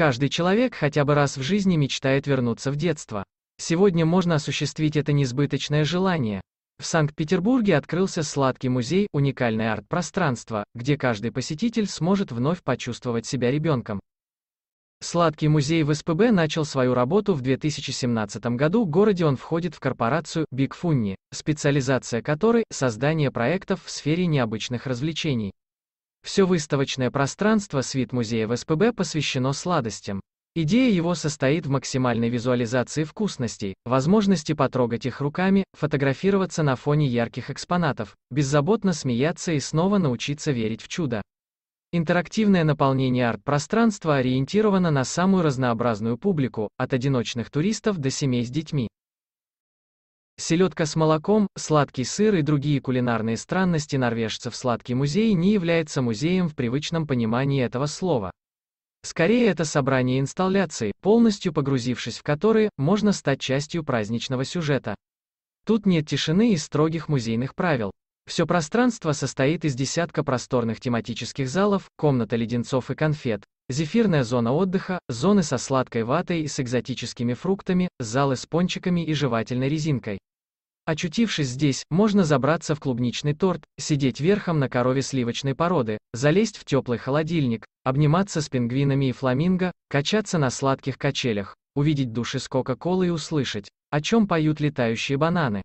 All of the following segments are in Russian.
Каждый человек хотя бы раз в жизни мечтает вернуться в детство. Сегодня можно осуществить это несбыточное желание. В Санкт-Петербурге открылся сладкий музей, уникальное арт-пространство, где каждый посетитель сможет вновь почувствовать себя ребенком. Сладкий музей в СПБ начал свою работу в 2017 году. В городе он входит в корпорацию Big Funny, специализация которой – создание проектов в сфере необычных развлечений. Все выставочное пространство свит-музея в СПБ посвящено сладостям. Идея его состоит в максимальной визуализации вкусностей, возможности потрогать их руками, фотографироваться на фоне ярких экспонатов, беззаботно смеяться и снова научиться верить в чудо. Интерактивное наполнение арт-пространства ориентировано на самую разнообразную публику, от одиночных туристов до семей с детьми. Селедка с молоком, сладкий сыр и другие кулинарные странности норвежцев сладкий музей не является музеем в привычном понимании этого слова. Скорее это собрание инсталляций, полностью погрузившись в которые, можно стать частью праздничного сюжета. Тут нет тишины и строгих музейных правил. Все пространство состоит из десятка просторных тематических залов, комната леденцов и конфет, зефирная зона отдыха, зоны со сладкой ватой и с экзотическими фруктами, залы с пончиками и жевательной резинкой. Очутившись здесь, можно забраться в клубничный торт, сидеть верхом на корове сливочной породы, залезть в теплый холодильник, обниматься с пингвинами и фламинго, качаться на сладких качелях, увидеть души с Кока-Колы и услышать, о чем поют летающие бананы.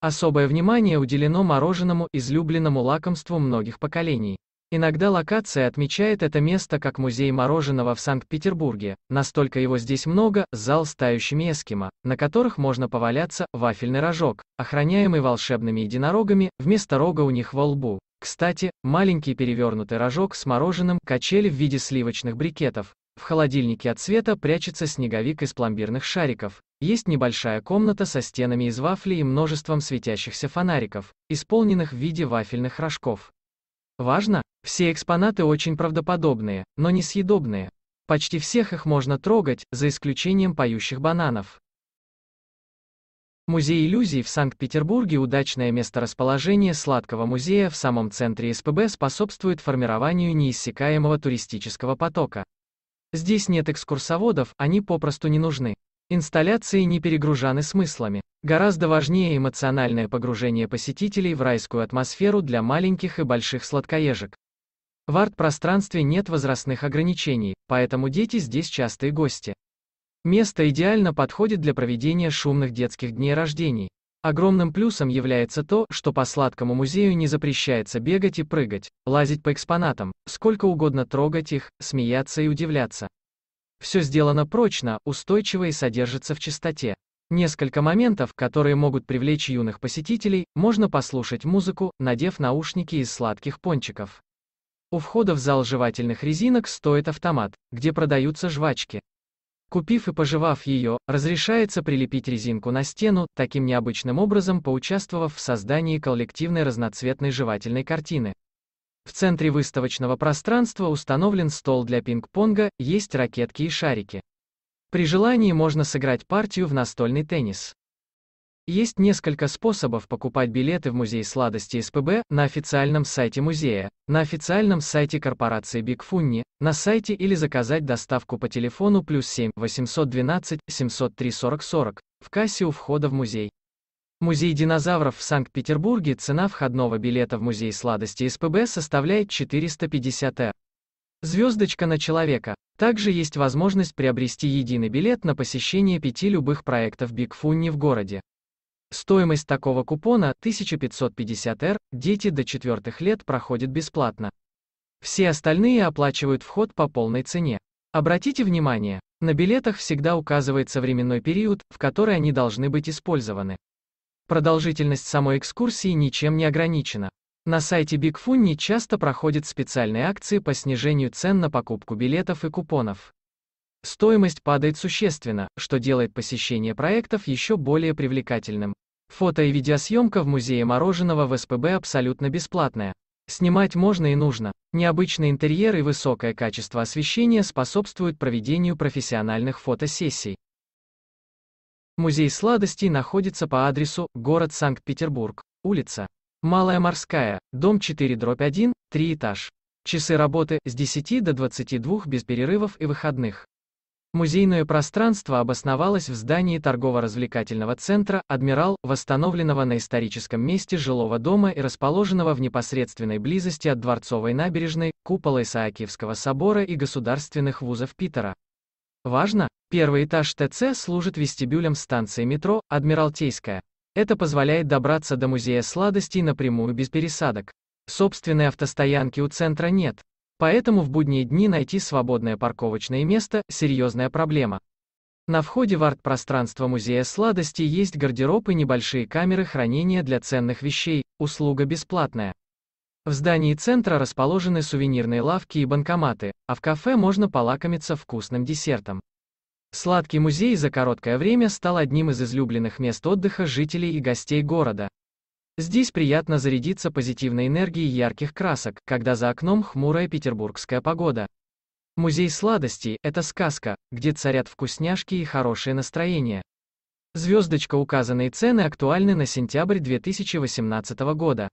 Особое внимание уделено мороженому, излюбленному лакомству многих поколений. Иногда локация отмечает это место как музей мороженого в Санкт-Петербурге, настолько его здесь много, зал с тающими эскимо, на которых можно поваляться, вафельный рожок, охраняемый волшебными единорогами, вместо рога у них во лбу. Кстати, маленький перевернутый рожок с мороженым, качели в виде сливочных брикетов. В холодильнике от света прячется снеговик из пломбирных шариков. Есть небольшая комната со стенами из вафли и множеством светящихся фонариков, исполненных в виде вафельных рожков. Важно, все экспонаты очень правдоподобные, но не съедобные. Почти всех их можно трогать, за исключением поющих бананов. Музей иллюзий в Санкт-Петербурге удачное месторасположение Сладкого музея в самом центре СПБ способствует формированию неиссякаемого туристического потока. Здесь нет экскурсоводов, они попросту не нужны. Инсталляции не перегружаны смыслами. Гораздо важнее эмоциональное погружение посетителей в райскую атмосферу для маленьких и больших сладкоежек. В арт-пространстве нет возрастных ограничений, поэтому дети здесь частые гости. Место идеально подходит для проведения шумных детских дней рождений. Огромным плюсом является то, что по сладкому музею не запрещается бегать и прыгать, лазить по экспонатам, сколько угодно трогать их, смеяться и удивляться. Все сделано прочно, устойчиво и содержится в чистоте. Несколько моментов, которые могут привлечь юных посетителей, можно послушать музыку, надев наушники из сладких пончиков. У входа в зал жевательных резинок стоит автомат, где продаются жвачки. Купив и пожевав ее, разрешается прилепить резинку на стену, таким необычным образом поучаствовав в создании коллективной разноцветной жевательной картины. В центре выставочного пространства установлен стол для пинг-понга, есть ракетки и шарики. При желании можно сыграть партию в настольный теннис. Есть несколько способов покупать билеты в музей сладости СПБ на официальном сайте музея, на официальном сайте корпорации Бигфунни, на сайте или заказать доставку по телефону плюс 7 812 703 40 40 в кассе у входа в музей. Музей динозавров в Санкт-Петербурге цена входного билета в музей сладости СПБ составляет 450 э. Звездочка на человека. Также есть возможность приобрести единый билет на посещение пяти любых проектов Биг Funny в городе. Стоимость такого купона 1550 р, дети до 4 лет проходят бесплатно. Все остальные оплачивают вход по полной цене. Обратите внимание, на билетах всегда указывается временной период, в который они должны быть использованы. Продолжительность самой экскурсии ничем не ограничена. На сайте Бигфунни часто проходят специальные акции по снижению цен на покупку билетов и купонов. Стоимость падает существенно, что делает посещение проектов еще более привлекательным. Фото и видеосъемка в музее мороженого в СПБ абсолютно бесплатная. Снимать можно и нужно. Необычный интерьер и высокое качество освещения способствуют проведению профессиональных фотосессий. Музей сладостей находится по адресу город Санкт-Петербург, улица Малая Морская, дом 4 дробь 1, 3 этаж. Часы работы с 10 до 22 без перерывов и выходных. Музейное пространство обосновалось в здании торгово-развлекательного центра «Адмирал», восстановленного на историческом месте жилого дома и расположенного в непосредственной близости от Дворцовой набережной, купола Исаакиевского собора и государственных вузов Питера. Важно, первый этаж ТЦ служит вестибюлем станции метро «Адмиралтейская». Это позволяет добраться до музея сладостей напрямую без пересадок. Собственной автостоянки у центра нет. Поэтому в будние дни найти свободное парковочное место – серьезная проблема. На входе в арт-пространство музея сладостей есть гардероб и небольшие камеры хранения для ценных вещей, услуга бесплатная. В здании центра расположены сувенирные лавки и банкоматы, а в кафе можно полакомиться вкусным десертом. Сладкий музей за короткое время стал одним из излюбленных мест отдыха жителей и гостей города. Здесь приятно зарядиться позитивной энергией ярких красок, когда за окном хмурая петербургская погода. Музей сладостей – это сказка, где царят вкусняшки и хорошее настроение. Звездочка указанные цены актуальны на сентябрь 2018 года.